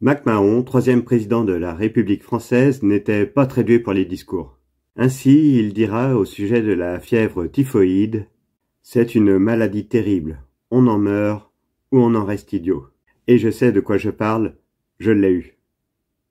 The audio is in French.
Mahon, troisième président de la République française, n'était pas très doué pour les discours. Ainsi, il dira au sujet de la fièvre typhoïde C'est une maladie terrible. On en meurt ou on en reste idiot. Et je sais de quoi je parle, je l'ai eu.